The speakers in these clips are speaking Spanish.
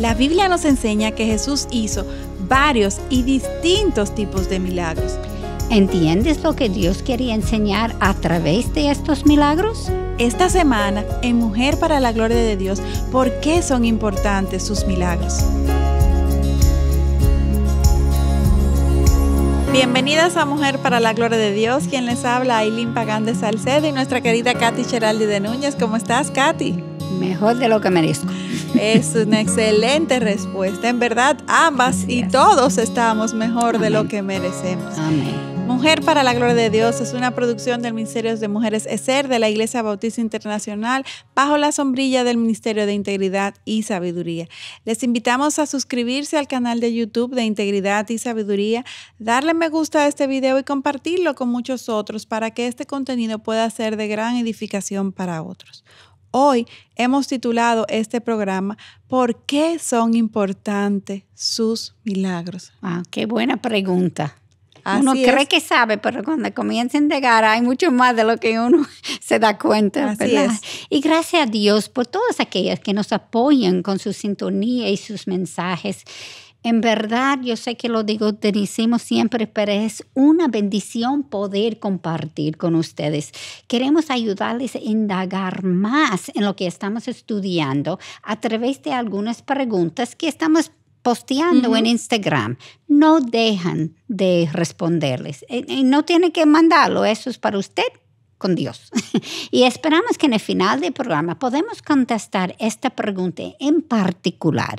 La Biblia nos enseña que Jesús hizo varios y distintos tipos de milagros. ¿Entiendes lo que Dios quería enseñar a través de estos milagros? Esta semana, en Mujer para la Gloria de Dios, ¿por qué son importantes sus milagros? Bienvenidas a Mujer para la Gloria de Dios, quien les habla Aileen Pagán de Salcedo y nuestra querida Katy Geraldi de Núñez. ¿Cómo estás, Katy? Mejor de lo que merezco. Es una excelente respuesta. En verdad, ambas y todos estamos mejor de lo que merecemos. Amén. Mujer para la Gloria de Dios es una producción del Ministerio de Mujeres ESER de la Iglesia Bautista Internacional bajo la sombrilla del Ministerio de Integridad y Sabiduría. Les invitamos a suscribirse al canal de YouTube de Integridad y Sabiduría, darle me gusta a este video y compartirlo con muchos otros para que este contenido pueda ser de gran edificación para otros. Hoy hemos titulado este programa ¿Por qué son importantes sus milagros? Ah, qué buena pregunta. uno cree que sabe, pero cuando comienza a indagar hay mucho más de lo que uno se da cuenta. Así Y gracias a Dios por todas aquellas que nos apoyan con su sintonía y sus mensajes. En verdad, yo sé que lo digo, te decimos siempre, pero es una bendición poder compartir con ustedes. Queremos ayudarles a indagar más en lo que estamos estudiando a través de algunas preguntas que estamos posteando en Instagram. No dejan de responderles. Eh, eh, no tienen que mandarlo, eso es para usted con Dios. y esperamos que en el final del programa podamos contestar esta pregunta en particular.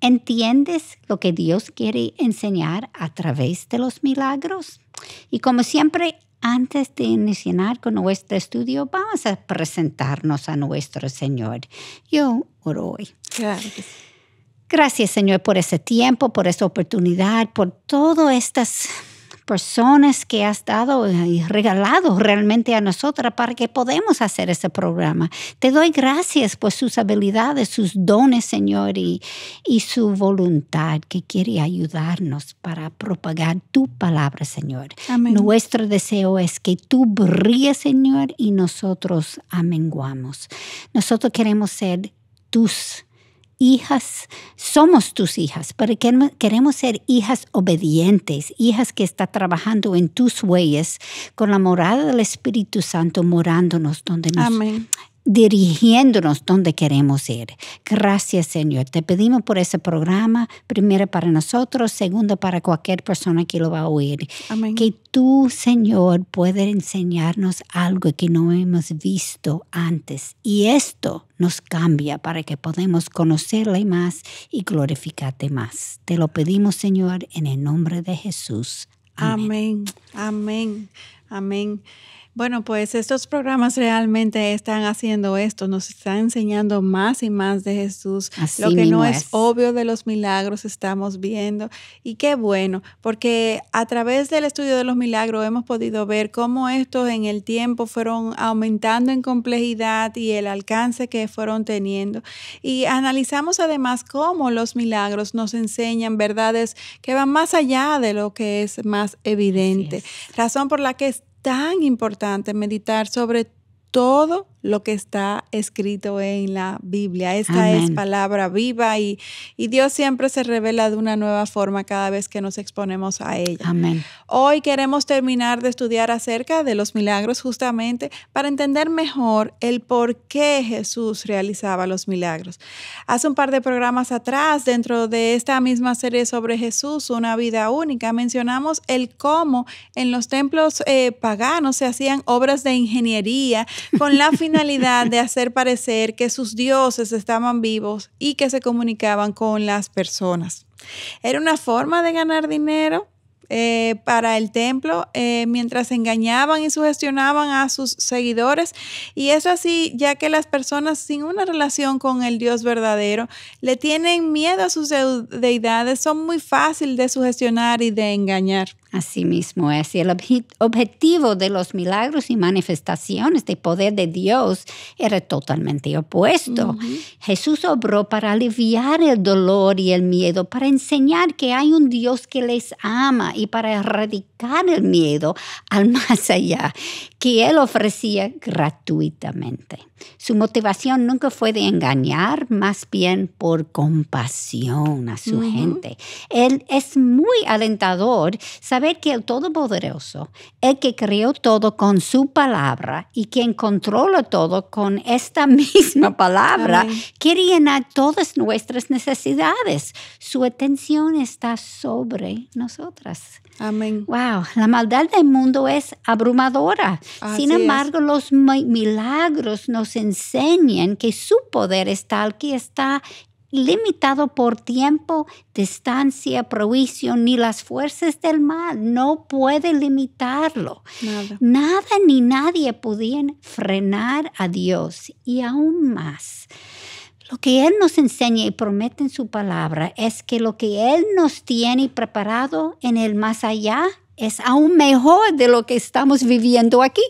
¿Entiendes lo que Dios quiere enseñar a través de los milagros? Y como siempre, antes de iniciar con nuestro estudio, vamos a presentarnos a nuestro Señor. Yo oro hoy. Gracias. Gracias, Señor, por ese tiempo, por esa oportunidad, por todas estas personas que has dado y regalado realmente a nosotras para que podamos hacer ese programa. Te doy gracias por sus habilidades, sus dones, Señor, y, su voluntad que quiere ayudarnos para propagar tu palabra, Señor. Nuestro deseo es que tú brilles, Señor, y nosotros amenguamos. Nosotros queremos ser tus hijas, somos tus hijas, pero queremos ser hijas obedientes, hijas que está trabajando en tus huellas con la morada del Espíritu Santo morándonos donde nos, Amén dirigiéndonos donde queremos ir. Gracias, Señor. Te pedimos por ese programa, primero para nosotros, segundo para cualquier persona que lo va a oír. Que tú, Señor, puedas enseñarnos algo que no hemos visto antes. Y esto nos cambia para que podamos conocerle más y glorificarte más. Te lo pedimos, Señor, en el nombre de Jesús. Amén. Amén. Amén. Bueno, pues estos programas realmente están haciendo esto, nos están enseñando más y más de Jesús. lo que no es. obvio de los milagros estamos viendo. Y qué bueno, porque a través del estudio de los milagros hemos podido ver cómo estos en el tiempo fueron aumentando en complejidad y el alcance que fueron teniendo. Y analizamos además cómo los milagros nos enseñan verdades que van más allá de lo que es más evidente. Razón por la que tan importante meditar sobre todo lo que está escrito en la Biblia. Esta es palabra viva y, Dios siempre se revela de una nueva forma cada vez que nos exponemos a ella. Amén. Hoy queremos terminar de estudiar acerca de los milagros justamente para entender mejor el por qué Jesús realizaba los milagros. Hace un par de programas atrás, dentro de esta misma serie sobre Jesús, una vida única, mencionamos el cómo en los templos eh, paganos se hacían obras de ingeniería con la finalidad de hacer parecer que sus dioses estaban vivos y que se comunicaban con las personas. Era una forma de ganar dinero eh, para el templo eh, mientras engañaban y sugestionaban a sus seguidores. Y es así, ya que las personas sin una relación con el Dios verdadero le tienen miedo a sus deidades, son muy fáciles de sugestionar y de engañar. Así mismo es. Y el objetivo de los milagros y manifestaciones de poder de Dios era totalmente opuesto. Jesús obró para aliviar el dolor y el miedo, para enseñar que hay un Dios que les ama y para erradicar el miedo al más allá, que Él ofrecía gratuitamente. Su motivación nunca fue de engañar, más bien por compasión a su gente. Él es muy alentador que el Todopoderoso, el que creó todo con su palabra y quien controla todo con esta misma palabra, quiere llenar todas nuestras necesidades. Su atención está sobre nosotras. Amén. Wow, la maldad del mundo es abrumadora. Sin embargo, los milagros nos enseñan que su poder es tal que está limitado por tiempo, distancia, provisión, ni las fuerzas del mal. No puede limitarlo. Nada. ni nadie podían frenar a Dios y aún más. Lo que Él nos enseña y promete en su palabra es que lo que Él nos tiene preparado en el más allá es aún mejor de lo que estamos viviendo aquí.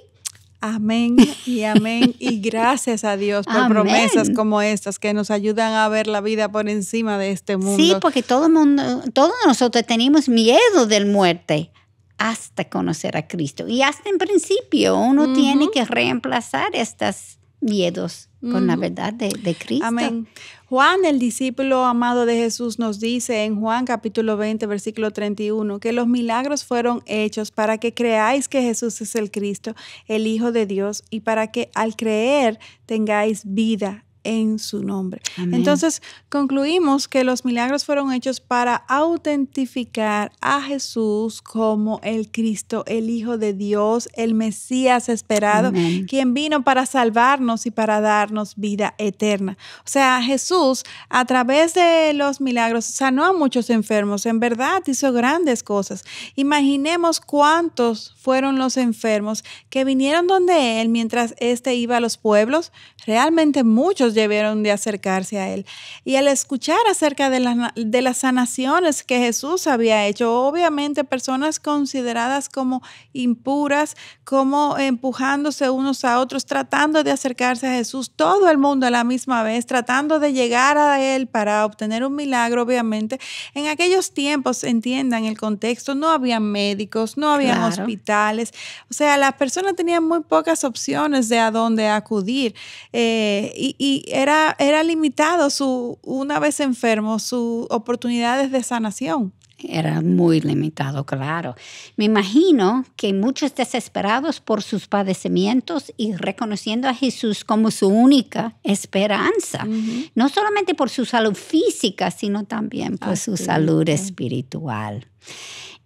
Amén y amén y gracias a Dios por promesas como estas que nos ayudan a ver la vida por encima de este mundo. Sí, porque todo mundo, todos nosotros tenemos miedo del muerte hasta conocer a Cristo y hasta en principio uno tiene que reemplazar estas Miedos con la verdad de, de, Cristo. Amén. Juan, el discípulo amado de Jesús, nos dice en Juan capítulo 20, versículo 31, que los milagros fueron hechos para que creáis que Jesús es el Cristo, el Hijo de Dios, y para que al creer tengáis vida en su nombre. Entonces, concluimos que los milagros fueron hechos para autentificar a Jesús como el Cristo, el Hijo de Dios, el Mesías esperado, quien vino para salvarnos y para darnos vida eterna. O sea, Jesús a través de los milagros sanó a muchos enfermos, en verdad hizo grandes cosas. Imaginemos cuántos fueron los enfermos que vinieron donde él mientras éste iba a los pueblos, realmente muchos de acercarse a él. Y al escuchar acerca de, de las sanaciones que Jesús había hecho, obviamente personas consideradas como impuras, como empujándose unos a otros, tratando de acercarse a Jesús, todo el mundo a la misma vez, tratando de llegar a él para obtener un milagro, obviamente. En aquellos tiempos, entiendan el contexto, no había médicos, no había hospitales, o sea, las personas tenían muy pocas opciones de a dónde acudir. Eh, y, y, era, limitado su, una vez enfermo, sus oportunidades de sanación. Era muy limitado, claro. Me imagino que muchos desesperados por sus padecimientos y reconociendo a Jesús como su única esperanza, no solamente por su salud física, sino también por su salud espiritual.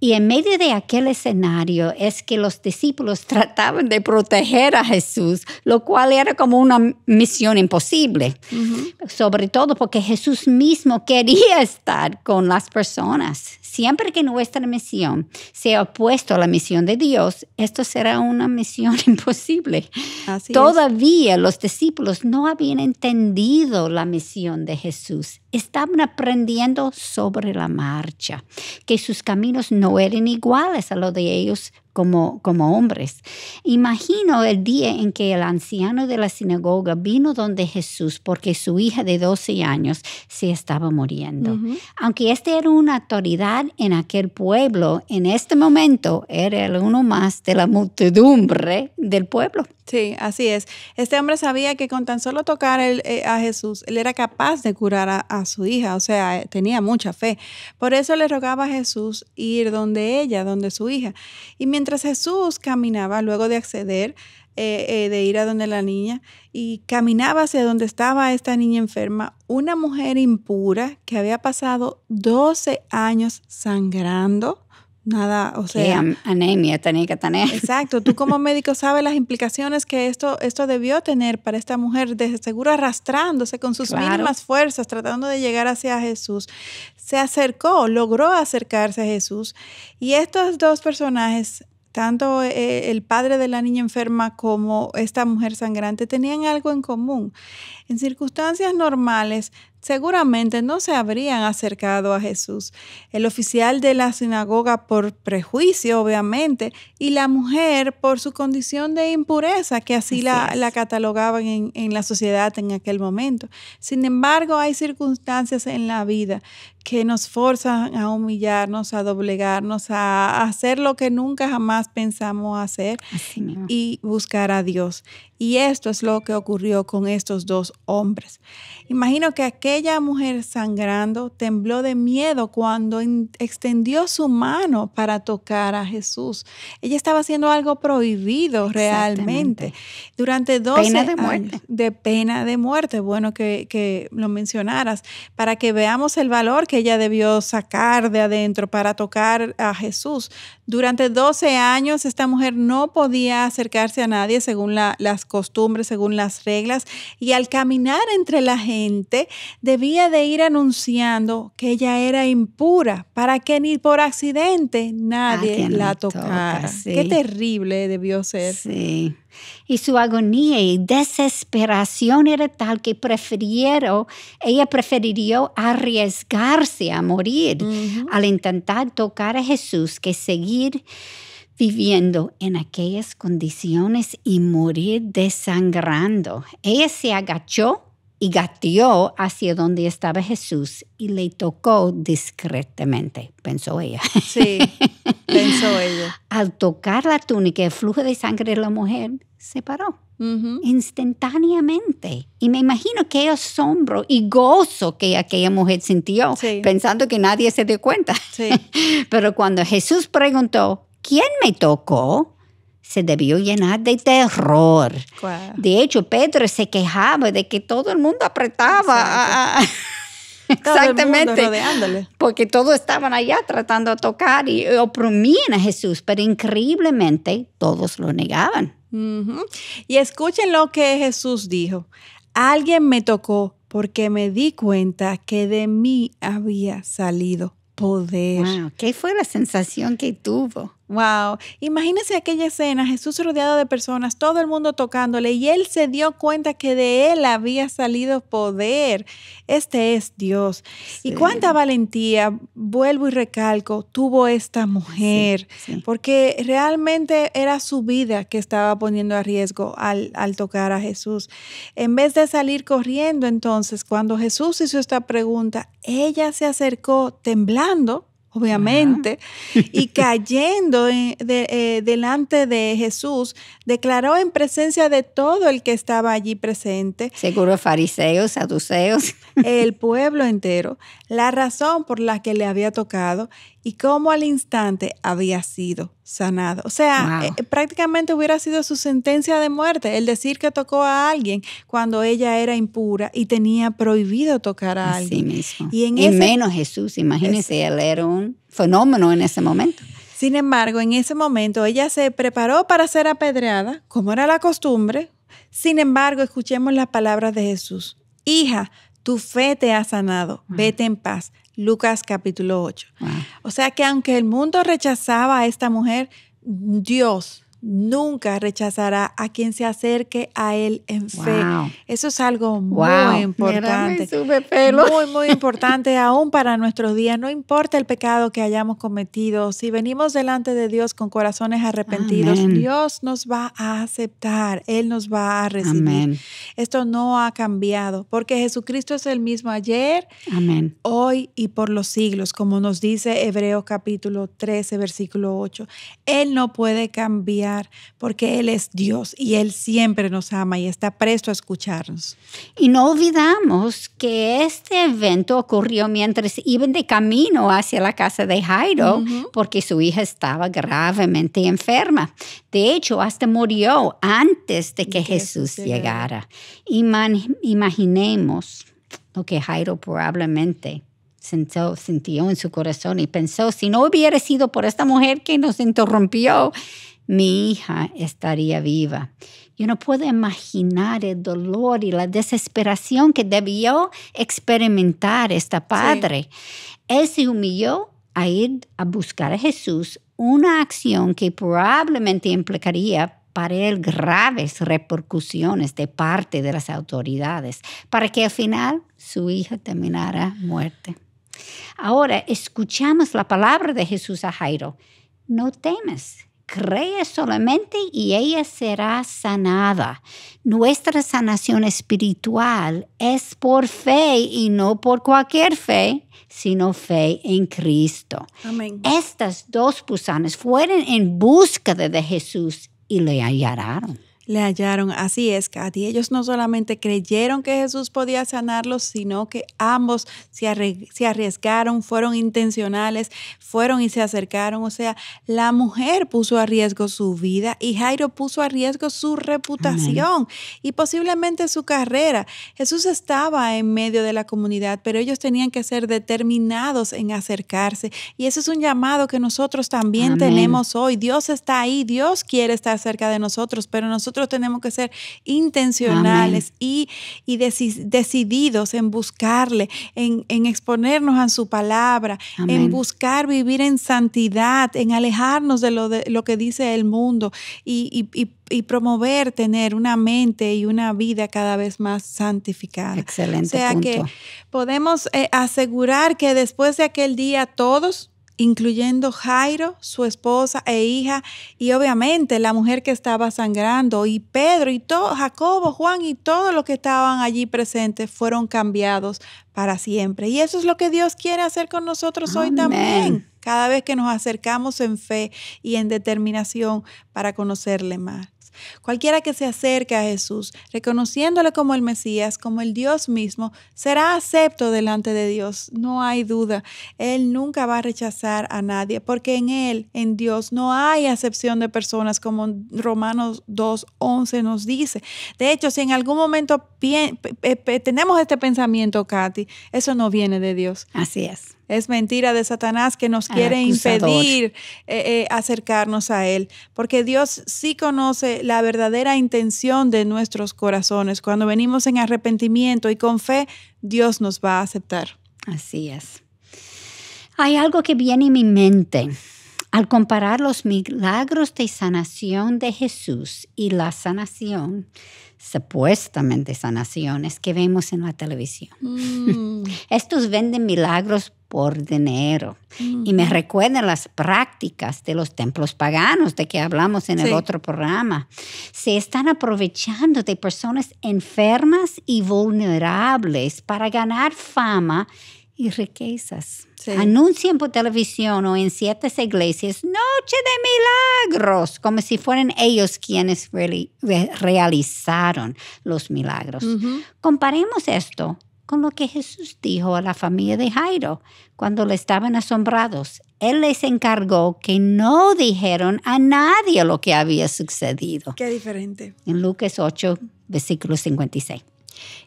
Y en medio de aquel escenario es que los discípulos trataban de proteger a Jesús, lo cual era como una misión imposible, sobre todo porque Jesús mismo quería estar con las personas. Siempre que nuestra misión sea opuesta a la misión de Dios, esto será una misión imposible. Todavía los discípulos no habían entendido la misión de Jesús estaban aprendiendo sobre la marcha, que sus caminos no eran iguales a los de ellos como, como hombres. Imagino el día en que el anciano de la sinagoga vino donde Jesús porque su hija de 12 años se estaba muriendo. Aunque este era una autoridad en aquel pueblo, en este momento era el uno más de la multidumbre del pueblo. Sí, así es. Este hombre sabía que con tan solo tocar eh, a Jesús, él era capaz de curar a, su hija, o sea, eh, tenía mucha fe. Por eso le rogaba a Jesús ir donde ella, donde su hija. Y mientras Jesús caminaba, luego de acceder, eh, de ir a donde la niña, y caminaba hacia donde estaba esta niña enferma, una mujer impura que había pasado 12 años sangrando Nada, o sea... anemia tenía que tener. Exacto, tú como médico sabes las implicaciones que esto, esto debió tener para esta mujer, desde seguro arrastrándose con sus mínimas fuerzas, tratando de llegar hacia Jesús. Se acercó, logró acercarse a Jesús. Y estos dos personajes, tanto eh, el padre de la niña enferma como esta mujer sangrante, tenían algo en común. En circunstancias normales, seguramente no se habrían acercado a Jesús. El oficial de la sinagoga por prejuicio, obviamente, y la mujer por su condición de impureza, que así, la, catalogaban en, en la sociedad en aquel momento. Sin embargo, hay circunstancias en la vida que nos forzan a humillarnos, a doblegarnos, a hacer lo que nunca jamás pensamos hacer y buscar a Dios. Y esto es lo que ocurrió con estos dos hombres. Imagino que aquella mujer sangrando tembló de miedo cuando extendió su mano para tocar a Jesús. Ella estaba haciendo algo prohibido realmente. Durante dos de Años de pena de muerte. Bueno, que, que lo mencionaras para que veamos el valor que ella debió sacar de adentro para tocar a Jesús. Durante 12 años esta mujer no podía acercarse a nadie según las costumbres, según las reglas, y al caminar entre la gente debía de ir anunciando que ella era impura para que ni por accidente nadie la tocara. Qué terrible debió ser. Sí y su agonía y desesperación era tal que prefirió ella preferiría arriesgarse a morir al intentar tocar a Jesús que seguir viviendo en aquellas condiciones y morir desangrando. Ella se agachó y gateó hacia donde estaba Jesús y le tocó discretamente, pensó ella. Sí. pensó ella. Al tocar la túnica, el flujo de sangre de la mujer se paró. instantáneamente. Y me imagino qué asombro y gozo que aquella mujer sintió, pensando que nadie se dio cuenta. Pero cuando Jesús preguntó, ¿quién me tocó? se debió llenar de terror. De hecho, Pedro se quejaba de que todo el mundo apretaba. Exactamente. porque todos estaban allá tratando de tocar y oprimían a Jesús, pero increíblemente todos lo negaban. Y escuchen lo que Jesús dijo. Alguien me tocó porque me di cuenta que de mí había salido poder. ¿Qué fue la sensación que tuvo? Wow, imagínese aquella escena, Jesús rodeado de personas, todo el mundo tocándole y él se dio cuenta que de él había salido poder. Este es Dios. Y cuánta valentía, vuelvo y recalco, tuvo esta mujer, porque realmente era su vida que estaba poniendo a riesgo al, al tocar a Jesús. En vez de salir corriendo, entonces, cuando Jesús hizo esta pregunta, ella se acercó temblando obviamente, y cayendo eh, delante de Jesús, declaró en presencia de todo el que estaba allí presente. Seguro fariseos, saduceos. El pueblo entero, la razón por la que le había tocado y cómo al instante había sido sanado. O sea, eh, prácticamente hubiera sido su sentencia de muerte el decir que tocó a alguien cuando ella era impura y tenía prohibido tocar a alguien. Y, en menos Jesús, imagínese, él era un fenómeno en ese momento. Sin embargo, en ese momento ella se preparó para ser apedreada, como era la costumbre. Sin embargo, escuchemos las palabras de Jesús. Hija, tu fe te ha sanado, vete en paz, Lucas capítulo 8. Ah. O sea que aunque el mundo rechazaba a esta mujer, Dios nunca rechazará a quien se acerque a él en fe. Eso es algo muy importante. Muy, muy importante aún para nuestros días. No importa el pecado que hayamos cometido, si venimos delante de Dios con corazones arrepentidos, Dios nos va a aceptar, Él nos va a recibir. Esto no ha cambiado, porque Jesucristo es el mismo ayer, hoy y por los siglos, como nos dice Hebreos capítulo 13, versículo 8. Él no puede cambiar porque Él es Dios y Él siempre nos ama y está presto a escucharnos. Y no olvidamos que este evento ocurrió mientras iban de camino hacia la casa de Jairo, porque su hija estaba gravemente enferma. De hecho, hasta murió antes de que, Jesús llegara. Y imaginemos lo que Jairo probablemente sintió, en su corazón y pensó, si no hubiera sido por esta mujer que nos interrumpió, mi hija estaría viva. Yo no puedo imaginar el dolor y la desesperación que debió experimentar esta padre. Él se humilló a ir a buscar a Jesús, una acción que probablemente implicaría para él graves repercusiones de parte de las autoridades, para que al final su hija terminara muerte. Ahora escuchamos la palabra de Jesús a Jairo. No temas, cree solamente y ella será sanada. Nuestra sanación espiritual es por fe y no por cualquier fe, sino fe en Cristo. Amén. Estas dos pusanes fueron en búsqueda de Jesús y le hallaron le hallaron. Así es, Katy. Ellos no solamente creyeron que Jesús podía sanarlos, sino que ambos se arriesgaron, fueron intencionales, fueron y se acercaron. O sea, la mujer puso a riesgo su vida y Jairo puso a riesgo su reputación y posiblemente su carrera. Jesús estaba en medio de la comunidad, pero ellos tenían que ser determinados en acercarse. Y ese es un llamado que nosotros también tenemos hoy. Dios está ahí, Dios quiere estar cerca de nosotros, pero nosotros tenemos que ser intencionales y, decididos en buscarle, en, exponernos a su palabra, en buscar vivir en santidad, en alejarnos de lo, de, lo que dice el mundo y, promover tener una mente y una vida cada vez más santificada. Excelente. O sea que podemos eh, asegurar que después de aquel día todos incluyendo Jairo, su esposa e hija, y obviamente la mujer que estaba sangrando, y Pedro, y todo, Jacobo, Juan, y todos los que estaban allí presentes fueron cambiados para siempre. Y eso es lo que Dios quiere hacer con nosotros hoy también, cada vez que nos acercamos en fe y en determinación para conocerle más. Cualquiera que se acerque a Jesús, reconociéndole como el Mesías, como el Dios mismo, será acepto delante de Dios, no hay duda. Él nunca va a rechazar a nadie, porque en Él, en Dios, no hay acepción de personas, como Romanos 2.11 nos dice. De hecho, si en algún momento tenemos este pensamiento, Katy, eso no viene de Dios. Así es. Es mentira de Satanás que nos quiere impedir eh, eh, acercarnos a Él, porque Dios sí conoce la verdadera intención de nuestros corazones. Cuando venimos en arrepentimiento y con fe, Dios nos va a aceptar. Así es. Hay algo que viene en mi mente al comparar los milagros de sanación de Jesús y la sanación, supuestamente sanaciones que vemos en la televisión. Mm. Estos venden milagros por dinero. Y me recuerdan las prácticas de los templos paganos de que hablamos en el otro programa. Se están aprovechando de personas enfermas y vulnerables para ganar fama y riquezas. Anuncian por televisión o en ciertas iglesias noche de milagros, como si fueran ellos quienes realizaron los milagros. Comparemos esto con lo que Jesús dijo a la familia de Jairo cuando le estaban asombrados. Él les encargó que no dijeron a nadie lo que había sucedido. Qué diferente. En Lucas 8, versículo 56.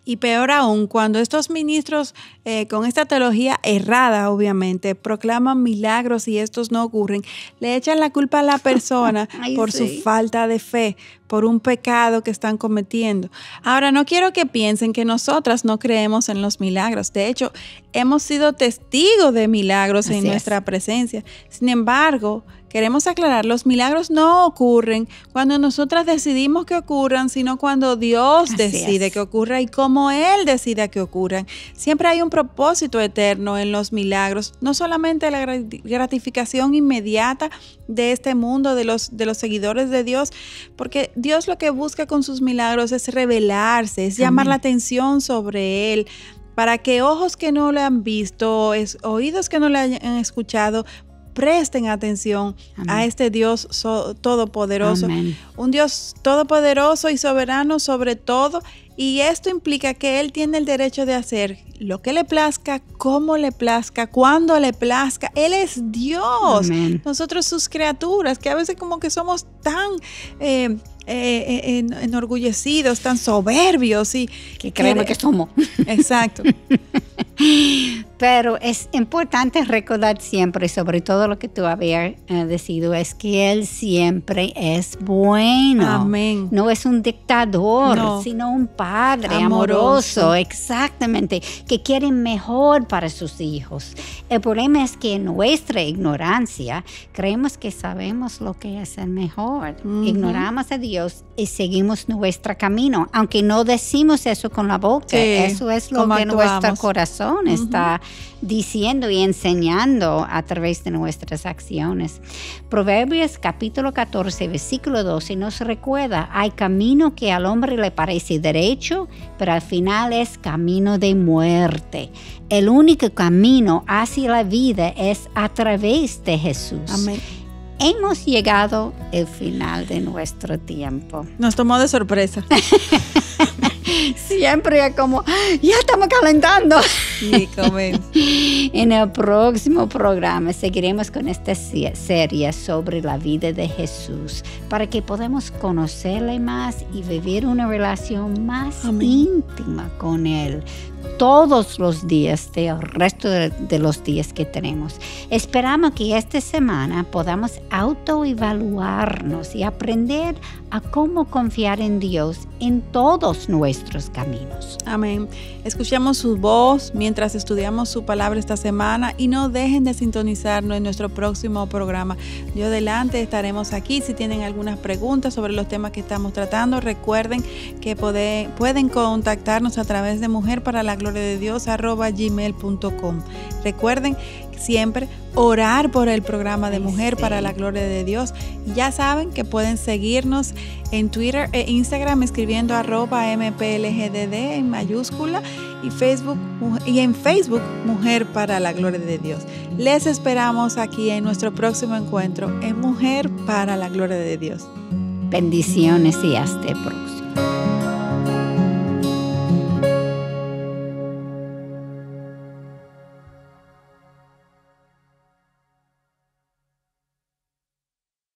Y peor aún, cuando estos ministros, eh, con esta teología errada, obviamente, proclaman milagros y estos no ocurren, le echan la culpa a la persona por su falta de fe, por un pecado que están cometiendo. Ahora, no quiero que piensen que nosotras no creemos en los milagros. De hecho, hemos sido testigos de milagros en nuestra presencia. Sin embargo, Queremos aclarar, los milagros no ocurren cuando nosotras decidimos que ocurran, sino cuando Dios decide que ocurra y cómo él decida que ocurran. Siempre hay un propósito eterno en los milagros, no solamente la gratificación inmediata de este mundo, de los, de los seguidores de Dios, porque Dios lo que busca con sus milagros es revelarse, es llamar la atención sobre Él. Para que ojos que no le han visto, es, oídos que no le hayan escuchado, presten atención a este Dios todopoderoso. Un Dios todopoderoso y soberano sobre todo y esto implica que él tiene el derecho de hacer lo que le plazca, cómo le plazca, cuando le plazca. Él es Dios. Nosotros sus criaturas, que a veces como que somos tan eh, eh, eh, enorgullecidos, tan soberbios y que creemos que somos. Exacto. Pero es importante recordar siempre, sobre todo lo que tú habías decidido, es que Él siempre es bueno. No es un dictador, sino un padre padre amoroso. exactamente, que quieren mejor para sus hijos. El problema es que nuestra ignorancia creemos que sabemos lo que es el mejor. Ignoramos a Dios y seguimos nuestro camino, aunque no decimos eso con la boca, eso es lo que nuestro corazón está diciendo y enseñando a través de nuestras acciones. Proverbios capítulo 14, versículo 12 nos recuerda, hay camino que al hombre le parece derecho, pero al final es camino de muerte. El único camino hacia la vida es a través de Jesús. hemos llegado al final de nuestro tiempo. Nos tomó de sorpresa. Siempre es como, ya estamos calentando. Sí, en el próximo programa seguiremos con esta serie sobre la vida de Jesús para que podamos conocerle más y vivir una relación más íntima con Él todos los días del resto de, los días que tenemos. Esperamos que esta semana podamos autoevaluarnos y aprender a cómo confiar en Dios en todos nuestros caminos. Amén. Escuchamos su voz mientras estudiamos su palabra esta semana y no dejen de sintonizarnos en nuestro próximo programa. Yo adelante estaremos aquí. Si tienen algunas preguntas sobre los temas que estamos tratando, recuerden que pueden contactarnos a través de Mujer para la gloria de Dios gmail.com. Recuerden siempre orar por el programa de Mujer para la Gloria de Dios. Ya saben que pueden seguirnos en Twitter e Instagram escribiendo arroba mplgdd en mayúscula y Facebook y en Facebook Mujer para la Gloria de Dios. Les esperamos aquí en nuestro próximo encuentro en Mujer para la Gloria de Dios. Bendiciones y hasta pronto.